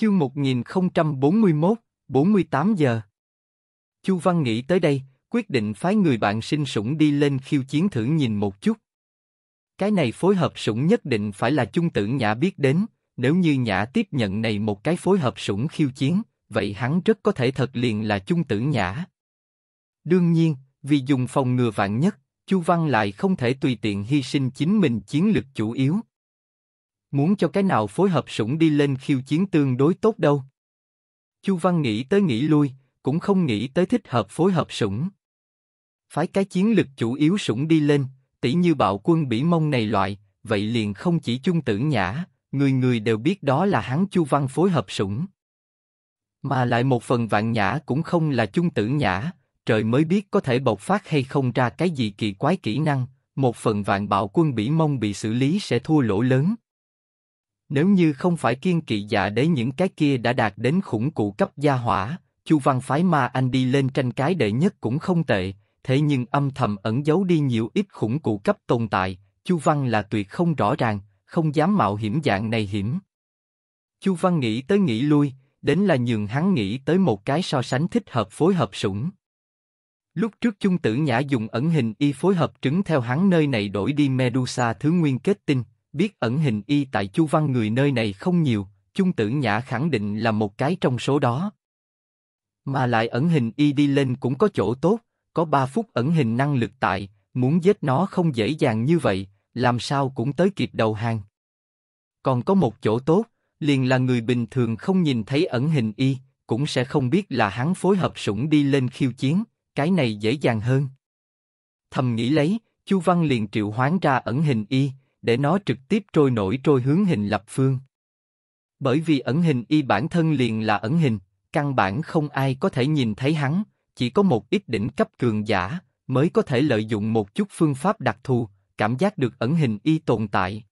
Chương 1041, 48 giờ. Chu Văn nghĩ tới đây, quyết định phái người bạn sinh sủng đi lên khiêu chiến thử nhìn một chút. Cái này phối hợp sủng nhất định phải là chung tử nhã biết đến, nếu như nhã tiếp nhận này một cái phối hợp sủng khiêu chiến, vậy hắn rất có thể thật liền là chung tử nhã. Đương nhiên, vì dùng phòng ngừa vạn nhất, Chu Văn lại không thể tùy tiện hy sinh chính mình chiến lực chủ yếu, muốn cho cái nào phối hợp sủng đi lên khiêu chiến tương đối tốt đâu. Chu Văn nghĩ tới nghĩ lui, cũng không nghĩ tới thích hợp phối hợp sủng. Phái cái chiến lực chủ yếu sủng đi lên, tỷ như bạo quân bỉ mông này loại, vậy liền không chỉ chung tử nhã, người người đều biết đó là hắn Chu Văn phối hợp sủng. Mà lại một phần vạn nhã cũng không là chung tử nhã, trời mới biết có thể bộc phát hay không ra cái gì kỳ quái kỹ năng, một phần vạn bạo quân bỉ mông bị xử lý sẽ thua lỗ lớn. Nếu như không phải kiên kỵ dạ đế những cái kia đã đạt đến khủng cụ cấp gia hỏa, Chu Văn phái ma anh đi lên tranh cái đệ nhất cũng không tệ, thế nhưng âm thầm ẩn giấu đi nhiều ít khủng cụ cấp tồn tại, Chu Văn là tuyệt không rõ ràng, không dám mạo hiểm dạng này hiểm. Chu Văn nghĩ tới nghĩ lui, đến là nhường hắn nghĩ tới một cái so sánh thích hợp phối hợp sủng. Lúc trước Chung Tử Nhã dùng ẩn hình y phối hợp trứng theo hắn nơi này đổi đi Medusa thứ nguyên kết tinh, biết ẩn hình y tại Chu Văn người nơi này không nhiều, Chung Tử Nhã khẳng định là một cái trong số đó. Mà lại ẩn hình y đi lên cũng có chỗ tốt, có 3 phút ẩn hình năng lực tại, muốn giết nó không dễ dàng như vậy, làm sao cũng tới kịp đầu hàng. Còn có một chỗ tốt, liền là người bình thường không nhìn thấy ẩn hình y, cũng sẽ không biết là hắn phối hợp sủng đi lên khiêu chiến, cái này dễ dàng hơn. Thầm nghĩ lấy, Chu Văn liền triệu hoán ra ẩn hình y, để nó trực tiếp trôi nổi trôi hướng hình lập phương. Bởi vì ẩn hình y bản thân liền là ẩn hình, căn bản không ai có thể nhìn thấy hắn, chỉ có một ít đỉnh cấp cường giả mới có thể lợi dụng một chút phương pháp đặc thù, cảm giác được ẩn hình y tồn tại.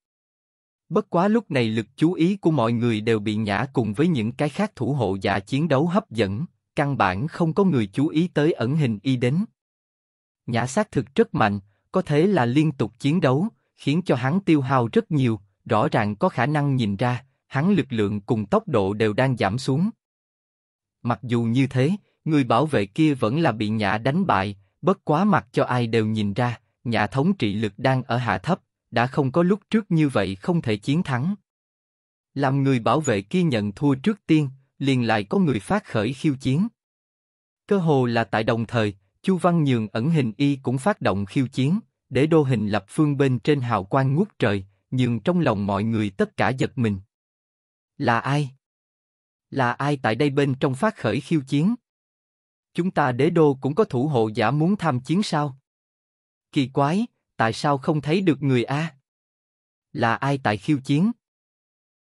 Bất quá lúc này lực chú ý của mọi người đều bị nhã cùng với những cái khác thủ hộ giả chiến đấu hấp dẫn, căn bản không có người chú ý tới ẩn hình y đến. Nhã xác thực rất mạnh, có thể là liên tục chiến đấu, khiến cho hắn tiêu hao rất nhiều, rõ ràng có khả năng nhìn ra, hắn lực lượng cùng tốc độ đều đang giảm xuống. Mặc dù như thế, người bảo vệ kia vẫn là bị nhã đánh bại, bất quá mặt cho ai đều nhìn ra, nhã thống trị lực đang ở hạ thấp, đã không có lúc trước như vậy không thể chiến thắng. Làm người bảo vệ kia nhận thua trước tiên, liền lại có người phát khởi khiêu chiến. Cơ hồ là tại đồng thời, Chu Văn Nhường ẩn hình y cũng phát động khiêu chiến, để đô hình lập phương bên trên hào quang ngút trời, nhưng trong lòng mọi người tất cả giật mình. Là ai? Là ai tại đây bên trong phát khởi khiêu chiến? Chúng ta đế đô cũng có thủ hộ giả muốn tham chiến sao? Kỳ quái, tại sao không thấy được người A? Là ai tại khiêu chiến?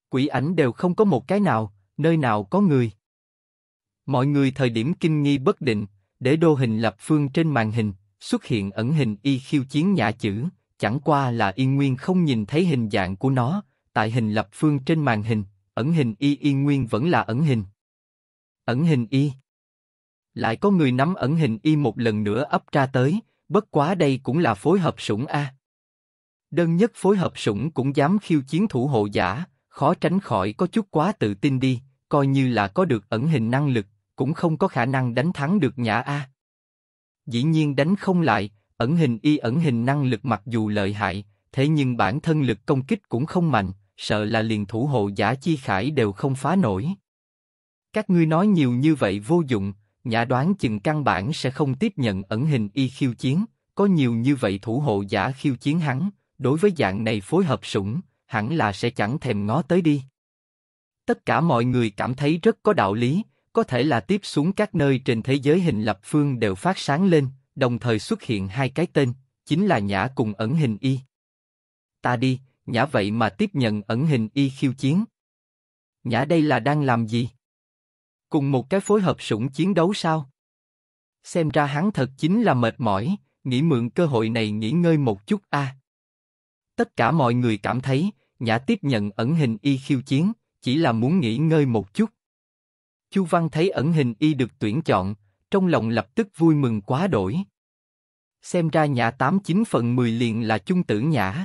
Quỷ ảnh đều không có một cái nào, nơi nào có người. Mọi người thời điểm kinh nghi bất định, để đô hình lập phương trên màn hình, xuất hiện ẩn hình y khiêu chiến nhã chữ, chẳng qua là yên nguyên không nhìn thấy hình dạng của nó, tại hình lập phương trên màn hình, ẩn hình y yên nguyên vẫn là ẩn hình. Ẩn hình y. Lại có người nắm ẩn hình y một lần nữa ấp ra tới, bất quá đây cũng là phối hợp sủng A. Đơn nhất phối hợp sủng cũng dám khiêu chiến thủ hộ giả, khó tránh khỏi có chút quá tự tin đi, coi như là có được ẩn hình năng lực, cũng không có khả năng đánh thắng được nhã A dĩ nhiên đánh không lại, ẩn hình y ẩn hình năng lực mặc dù lợi hại, thế nhưng bản thân lực công kích cũng không mạnh, sợ là liền thủ hộ giả chi khải đều không phá nổi. Các ngươi nói nhiều như vậy vô dụng, nhã đoán chừng căn bản sẽ không tiếp nhận ẩn hình y khiêu chiến, có nhiều như vậy thủ hộ giả khiêu chiến hắn, đối với dạng này phối hợp sủng, hẳn là sẽ chẳng thèm ngó tới đi. Tất cả mọi người cảm thấy rất có đạo lý, có thể là tiếp xuống các nơi trên thế giới hình lập phương đều phát sáng lên, đồng thời xuất hiện hai cái tên, chính là Nhã cùng ẩn hình y. Ta đi, Nhã vậy mà tiếp nhận ẩn hình y khiêu chiến. Nhã đây là đang làm gì? Cùng một cái phối hợp sủng chiến đấu sao? Xem ra hắn thật chính là mệt mỏi, nghĩ mượn cơ hội này nghỉ ngơi một chút a. À. Tất cả mọi người cảm thấy, Nhã tiếp nhận ẩn hình y khiêu chiến, chỉ là muốn nghỉ ngơi một chút. Chu Văn thấy ẩn hình y được tuyển chọn, trong lòng lập tức vui mừng quá đổi. Xem ra nhà tám chín phần mười liền là chung tử nhã.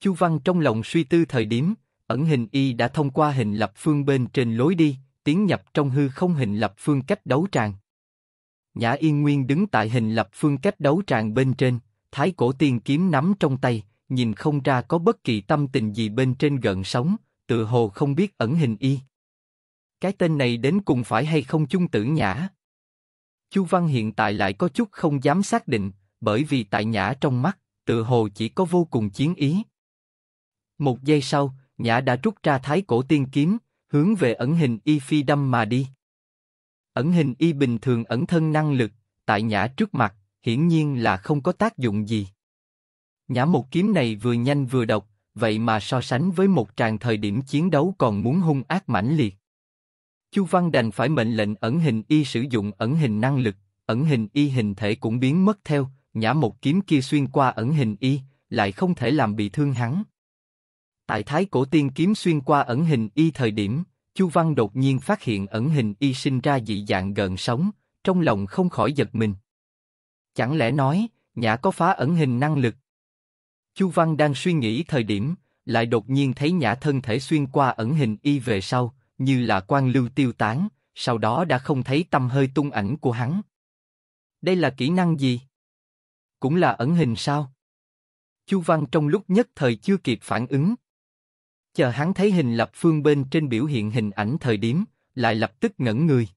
Chu Văn trong lòng suy tư thời điểm, ẩn hình y đã thông qua hình lập phương bên trên lối đi, tiến nhập trong hư không hình lập phương cách đấu tràng. Nhã Yên Nguyên đứng tại hình lập phương cách đấu tràng bên trên, thái cổ tiên kiếm nắm trong tay, nhìn không ra có bất kỳ tâm tình gì bên trên gần sống, tự hồ không biết ẩn hình y. Cái tên này đến cùng phải hay không chung tử nhã? Chu Văn hiện tại lại có chút không dám xác định, bởi vì tại nhã trong mắt, tự hồ chỉ có vô cùng chiến ý. Một giây sau, nhã đã rút ra thái cổ tiên kiếm, hướng về ẩn hình y phi đâm mà đi. Ẩn hình y bình thường ẩn thân năng lực, tại nhã trước mặt, hiển nhiên là không có tác dụng gì. Nhã một kiếm này vừa nhanh vừa độc, vậy mà so sánh với một tràng thời điểm chiến đấu còn muốn hung ác mãnh liệt. Chu Văn đành phải mệnh lệnh ẩn hình y sử dụng ẩn hình năng lực, ẩn hình y hình thể cũng biến mất theo, nhã một kiếm kia xuyên qua ẩn hình y, lại không thể làm bị thương hắn. Tại thái cổ tiên kiếm xuyên qua ẩn hình y thời điểm, Chu Văn đột nhiên phát hiện ẩn hình y sinh ra dị dạng gần sống, trong lòng không khỏi giật mình. Chẳng lẽ nói, nhã có phá ẩn hình năng lực? Chu Văn đang suy nghĩ thời điểm, lại đột nhiên thấy nhã thân thể xuyên qua ẩn hình y về sau, như là quan lưu tiêu tán, sau đó đã không thấy tâm hơi tung ảnh của hắn. Đây là kỹ năng gì? Cũng là ẩn hình sao? Chu Văn trong lúc nhất thời chưa kịp phản ứng. Chờ hắn thấy hình lập phương bên trên biểu hiện hình ảnh thời điểm, lại lập tức ngẩn người.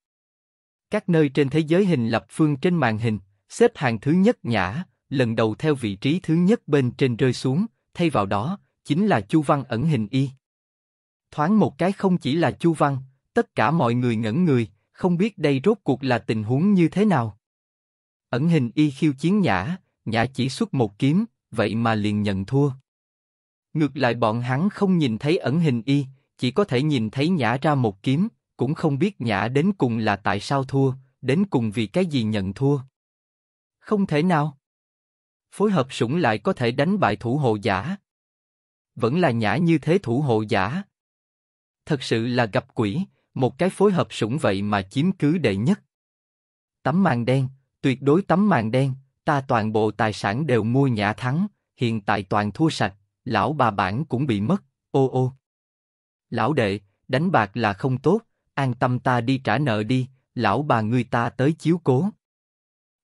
Các nơi trên thế giới hình lập phương trên màn hình, xếp hàng thứ nhất nhã, lần đầu theo vị trí thứ nhất bên trên rơi xuống, thay vào đó, chính là Chu Văn ẩn hình y. Thoáng một cái không chỉ là Chu Văn, tất cả mọi người ngẩn người, không biết đây rốt cuộc là tình huống như thế nào. Ẩn hình y khiêu chiến nhã, nhã chỉ xuất một kiếm, vậy mà liền nhận thua. Ngược lại bọn hắn không nhìn thấy ẩn hình y, chỉ có thể nhìn thấy nhã ra một kiếm, cũng không biết nhã đến cùng là tại sao thua, đến cùng vì cái gì nhận thua. Không thể nào. Phối hợp sủng lại có thể đánh bại thủ hộ giả. Vẫn là nhã như thế thủ hộ giả, thật sự là gặp quỷ, một cái phối hợp sủng vậy mà chiếm cứ đệ nhất. Tấm màn đen, tuyệt đối tấm màn đen, ta toàn bộ tài sản đều mua nhã thắng, hiện tại toàn thua sạch, lão bà bản cũng bị mất, ô ô. Lão đệ, đánh bạc là không tốt, an tâm ta đi trả nợ đi, lão bà người ta tới chiếu cố.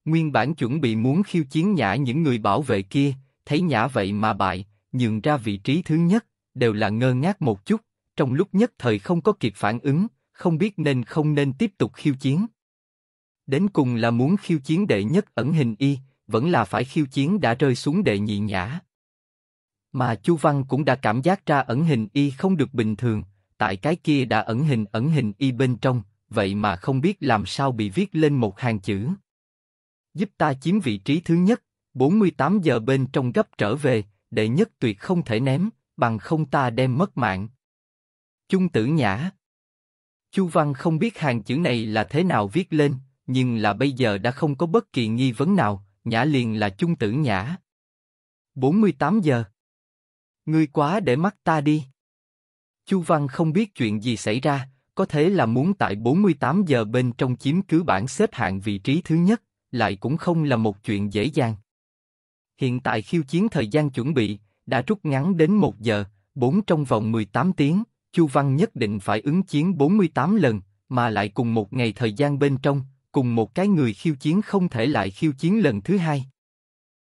Nguyên bản chuẩn bị muốn khiêu chiến nhã những người bảo vệ kia, thấy nhã vậy mà bại, nhường ra vị trí thứ nhất, đều là ngơ ngác một chút, trong lúc nhất thời không có kịp phản ứng, không biết nên không nên tiếp tục khiêu chiến. Đến cùng là muốn khiêu chiến đệ nhất ẩn hình y, vẫn là phải khiêu chiến đã rơi xuống đệ nhị nhã. Mà Chu Văn cũng đã cảm giác ra ẩn hình y không được bình thường, tại cái kia đã ẩn hình ẩn hình y bên trong, vậy mà không biết làm sao bị viết lên một hàng chữ. Giúp ta chiếm vị trí thứ nhất, 48 giờ bên trong gấp trở về, đệ nhất tuyệt không thể ném, bằng không ta đem mất mạng, Chung tử nhã. Chu Văn không biết hàng chữ này là thế nào viết lên, nhưng là bây giờ đã không có bất kỳ nghi vấn nào, nhã liền là chung tử nhã. 48 giờ. Ngươi quá để mắt ta đi. Chu Văn không biết chuyện gì xảy ra, có thể là muốn tại 48 giờ bên trong chiếm cứ bản xếp hạng vị trí thứ nhất, lại cũng không là một chuyện dễ dàng. Hiện tại khiêu chiến thời gian chuẩn bị đã rút ngắn đến 1 giờ, 4 trong vòng 18 tiếng, Chu Văn nhất định phải ứng chiến 48 lần, mà lại cùng một ngày thời gian bên trong, cùng một cái người khiêu chiến không thể lại khiêu chiến lần thứ hai.